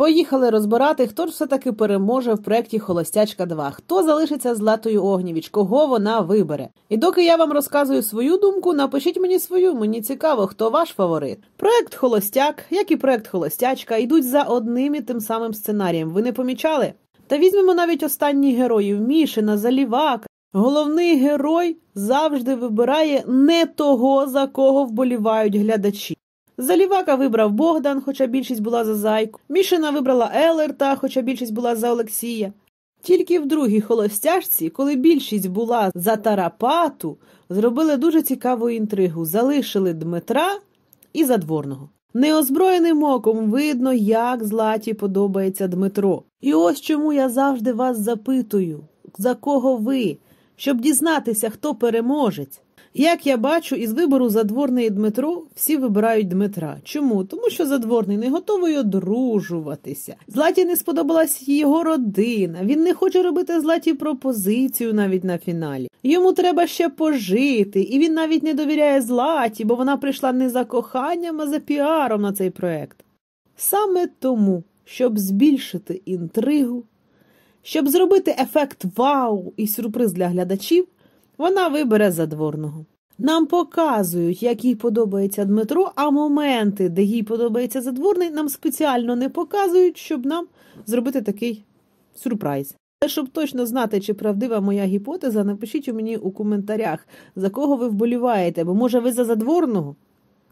Поїхали розбирати, хто ж все таки переможе в проєкті Холостячка 2 хто залишиться з Латою Огнєвіч, кого вона вибере. І доки я вам розказую свою думку, напишіть мені свою, мені цікаво, хто ваш фаворит. Проект Холостяк, як і проект Холостячка, йдуть за одним і тим самим сценарієм. Ви не помічали? Та візьмемо навіть останніх героїв Мішина, Залівак. Головний герой завжди вибирає не того, за кого вболівають глядачі. Залівака вибрав Богдан, хоча більшість була за зайку. Мішина вибрала Елерта, хоча більшість була за Олексія. Тільки в другій холостяжці, коли більшість була за Тарапату, зробили дуже цікаву інтригу. Залишили Дмитра і задворного. Неозброєним оком видно, як златі подобається Дмитро. І ось чому я завжди вас запитую, за кого ви, щоб дізнатися, хто переможець. Як я бачу, із вибору задворний Дмитро всі вибирають Дмитра. Чому? Тому що задворний не готовий одружуватися. Златі не сподобалась його родина. Він не хоче робити златі пропозицію навіть на фіналі. Йому треба ще пожити, і він навіть не довіряє златі, бо вона прийшла не за коханням, а за піаром на цей проект. Саме тому, щоб збільшити інтригу, щоб зробити ефект вау і сюрприз для глядачів вона вибере задворного. Нам показують, як їй подобається Дмитро, а моменти, де їй подобається задворний, нам спеціально не показують, щоб нам зробити такий сюрприз. Щоб точно знати, чи правдива моя гіпотеза, напишіть у мені у коментарях, за кого ви вболіваєте, бо може ви за задворного.